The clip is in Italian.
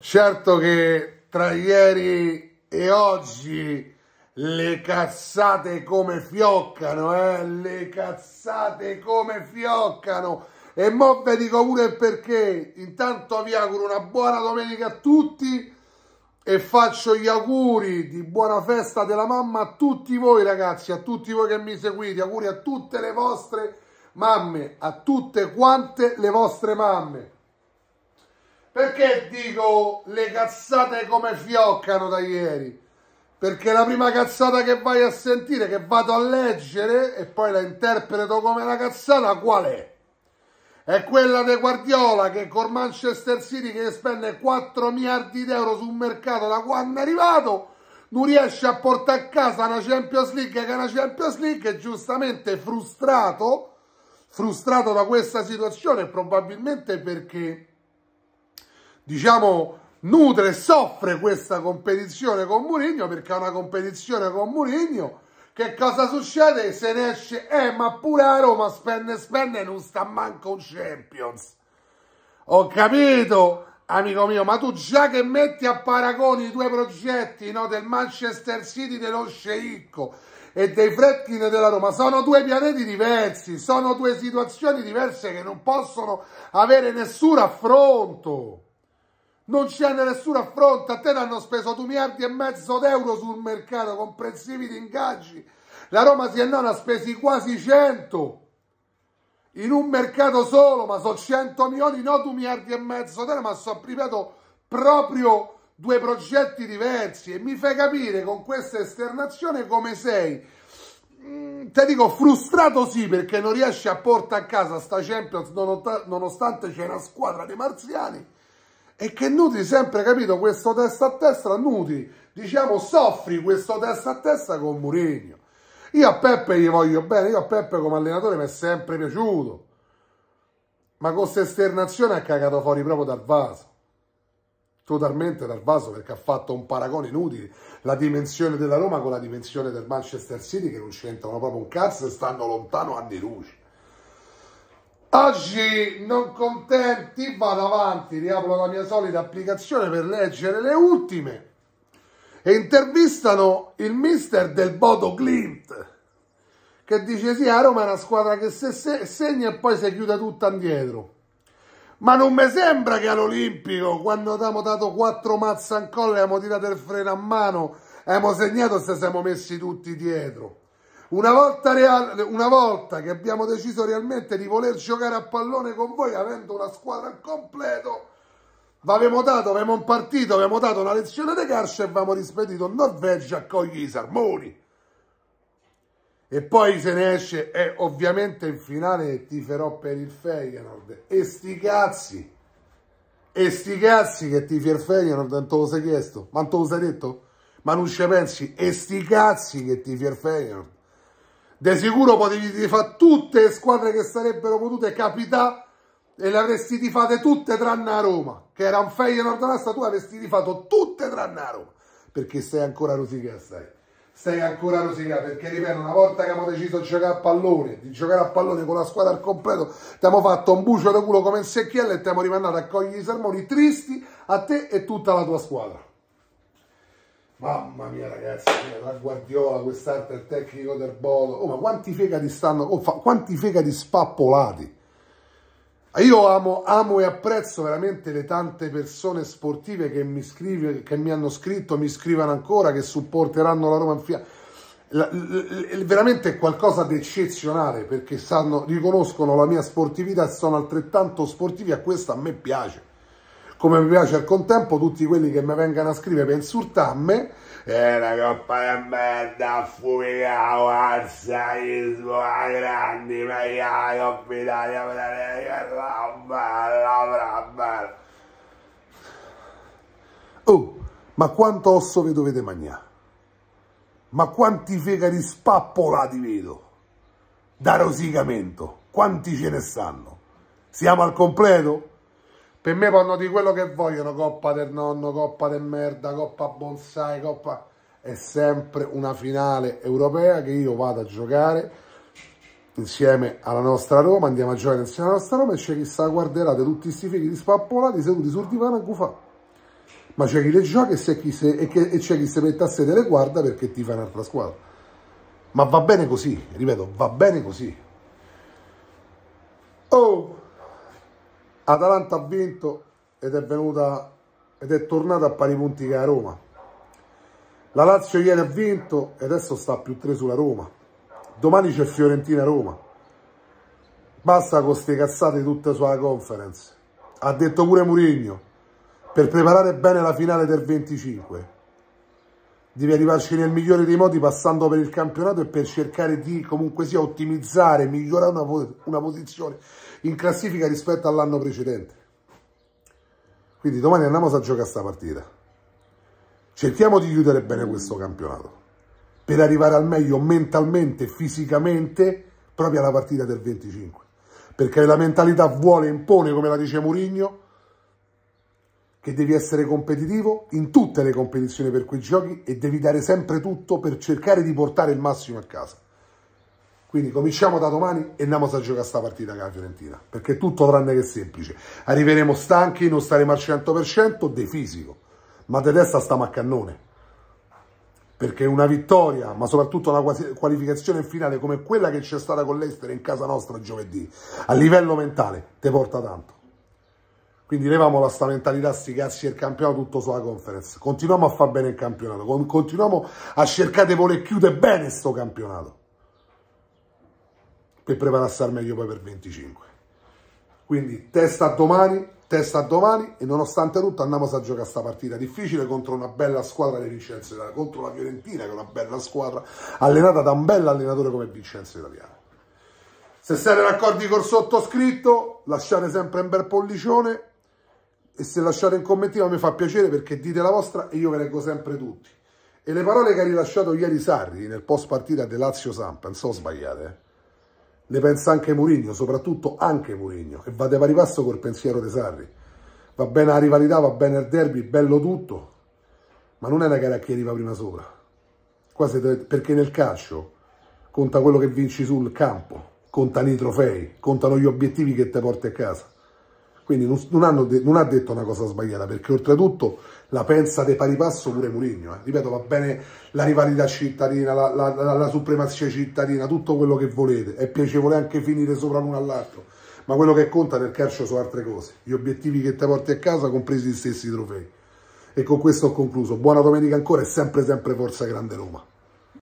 Certo che tra ieri e oggi le cazzate come fioccano, eh? Le cazzate come fioccano. E mo ve dico pure perché. Intanto vi auguro una buona domenica a tutti e faccio gli auguri di buona festa della mamma a tutti voi ragazzi, a tutti voi che mi seguite, auguri a tutte le vostre mamme, a tutte quante le vostre mamme. Perché dico le cazzate come fioccano da ieri? Perché la prima cazzata che vai a sentire, che vado a leggere e poi la interpreto come una cazzata, qual è? È quella di Guardiola che con Manchester City che spende 4 miliardi di euro sul mercato da quando è arrivato non riesce a portare a casa una Champions League che è una Champions League e giustamente frustrato frustrato da questa situazione probabilmente perché diciamo, nutre e soffre questa competizione con Mourinho perché è una competizione con Mourinho che cosa succede? Se ne esce, eh, ma pure a Roma spende e spende non sta manco un Champions. Ho capito, amico mio, ma tu già che metti a paragoni i due progetti, no, del Manchester City dello Sceicco e dei Fredkin della Roma, sono due pianeti diversi, sono due situazioni diverse che non possono avere nessun affronto non c'è nessun affronto, a te ne hanno speso 2 miliardi e mezzo d'euro sul mercato, comprensivi di ingaggi. La Roma si è non ha spesi quasi 100 in un mercato solo, ma sono 100 milioni, no 2 miliardi e mezzo d'euro, ma sono, ripeto, proprio due progetti diversi e mi fai capire con questa esternazione come sei, mm, te dico frustrato sì perché non riesci a portare a casa sta Champions nonostante c'è una squadra dei marziani, e che Nutri sempre capito questo testa a testa, Nutri diciamo soffri questo testa a testa con Mourinho. Io a Peppe gli voglio bene, io a Peppe come allenatore mi è sempre piaciuto, ma con questa esternazione ha cagato fuori proprio dal vaso, totalmente dal vaso perché ha fatto un paragone inutile, la dimensione della Roma con la dimensione del Manchester City che non c'entrano proprio un cazzo e stanno lontano anni luce. Oggi non contenti, vado avanti, riapro la mia solita applicazione per leggere le ultime e intervistano il mister del Bodo Clint che dice sì, a Roma è una squadra che se, segna e poi si chiude tutta indietro. Ma non mi sembra che all'Olimpico, quando abbiamo dato quattro mazze in colla, abbiamo tirato il freno a mano, abbiamo segnato se siamo messi tutti dietro. Una volta, reale, una volta, che abbiamo deciso realmente di voler giocare a pallone con voi, avendo una squadra al completo, vi avevamo dato, avevamo partito, avevamo dato una lezione di calcio e avevamo rispedito in Norvegia con gli Sarmoni. E poi se ne esce e ovviamente in finale ti ferò per il Feyenoord. E sti cazzi! E sti cazzi che ti il Feyenoord, non te lo sei chiesto? Ma non te lo sei detto? Ma non ci pensi? E sti cazzi che ti il Feyenoord! di sicuro potevi rifare tutte le squadre che sarebbero potute capitare e le avresti rifate tutte tranne a Roma, che era un Feyenoord Nasta, tu avresti tifato tutte tranne a Roma, perché sei ancora rosicata, stai. Sei ancora rosicata, perché ripeto, una volta che abbiamo deciso di giocare a pallone, di giocare a pallone con la squadra al completo, ti abbiamo fatto un bucio da culo come in secchiello e ti abbiamo rimandato a cogliere i sermoni tristi a te e tutta la tua squadra. Mamma mia ragazzi, cioè, la Guardiola, quest'arte, il tecnico del Bolo. Oh, ma quanti fegati stanno, oh, fa, quanti fegati spappolati. Io amo, amo, e apprezzo veramente le tante persone sportive che mi, scrive, che mi hanno scritto, mi scrivono ancora, che supporteranno la Roma in Fiat. Veramente è qualcosa di eccezionale perché sanno, riconoscono la mia sportività e sono altrettanto sportivi a questo a me piace come mi piace al contempo tutti quelli che mi vengano a scrivere per insultarmi è eh, una coppa di merda la affumicata alzaismo a grandi ma la coppa Italia bella oh ma quanto osso vi dovete mangiare ma quanti fegari spappolati vedo da rosicamento quanti ce ne stanno siamo al completo? Per me vanno di quello che vogliono, coppa del nonno, coppa del merda, coppa bonsai, coppa... È sempre una finale europea che io vado a giocare insieme alla nostra Roma, andiamo a giocare insieme alla nostra Roma e c'è chi sta guarderate tutti questi figli spappolati seduti sul divano a gufà. Ma c'è chi le gioca e, chi se, e, che, e c'è chi si mette a sede e le guarda perché ti fa un'altra squadra. Ma va bene così, ripeto, va bene così. Oh! Atalanta ha vinto ed è venuta ed è tornata a pari punti che la Roma. La Lazio ieri ha vinto e adesso sta più 3 sulla Roma. Domani c'è Fiorentina-Roma. Basta con queste cazzate tutte sulla conference. Ha detto pure Mourinho per preparare bene la finale del 25 devi arrivarci nel migliore dei modi passando per il campionato e per cercare di comunque sia ottimizzare, migliorare una, una posizione in classifica rispetto all'anno precedente. Quindi domani andiamo a giocare questa partita. Cerchiamo di chiudere bene questo campionato per arrivare al meglio mentalmente, fisicamente, proprio alla partita del 25. Perché la mentalità vuole impone, come la dice Mourinho, che devi essere competitivo in tutte le competizioni per cui giochi e devi dare sempre tutto per cercare di portare il massimo a casa. Quindi cominciamo da domani e andiamo a giocare questa partita con la Fiorentina, perché tutto tranne che semplice. Arriveremo stanchi, non staremo al 100% di fisico, ma di testa stiamo a cannone. Perché una vittoria, ma soprattutto una qualificazione finale come quella che c'è stata con l'Estere in casa nostra giovedì, a livello mentale, ti porta tanto. Quindi leviamo la sta mentalità, sti cazzi del campionato tutto sulla conference. Continuiamo a far bene il campionato, continuiamo a cercare di voler chiudere bene sto campionato per prepararsi al meglio poi per 25. Quindi testa a domani, testa a domani e nonostante tutto andiamo a giocare sta partita difficile contro una bella squadra di Vincenzo Italiano, contro la Fiorentina che è una bella squadra allenata da un bel allenatore come Vincenzo Italiano. Se siete d'accordo col sottoscritto lasciate sempre un bel pollicione e se lasciate un commentino mi fa piacere perché dite la vostra e io ve leggo sempre tutti. E le parole che ha rilasciato ieri Sarri nel post partita del Lazio-Sampa, non so sbagliate, eh? ne pensa anche Mourinho, soprattutto anche Mourinho, e va di pari passo col pensiero di Sarri. Va bene la rivalità, va bene il derby, bello tutto, ma non è una gara che arriva prima sopra. Deve... perché nel calcio conta quello che vinci sul campo, contano i trofei, contano gli obiettivi che ti porti a casa. Quindi non, non, de non ha detto una cosa sbagliata, perché oltretutto la pensa di pari passo pure Mourinho. Eh. Ripeto, va bene la rivalità cittadina, la, la, la, la, supremazia cittadina, tutto quello che volete. È piacevole anche finire sopra l'uno all'altro. Ma quello che conta nel calcio sono altre cose. Gli obiettivi che ti porti a casa, compresi gli stessi trofei. E con questo ho concluso. Buona domenica ancora e sempre sempre forza Grande Roma.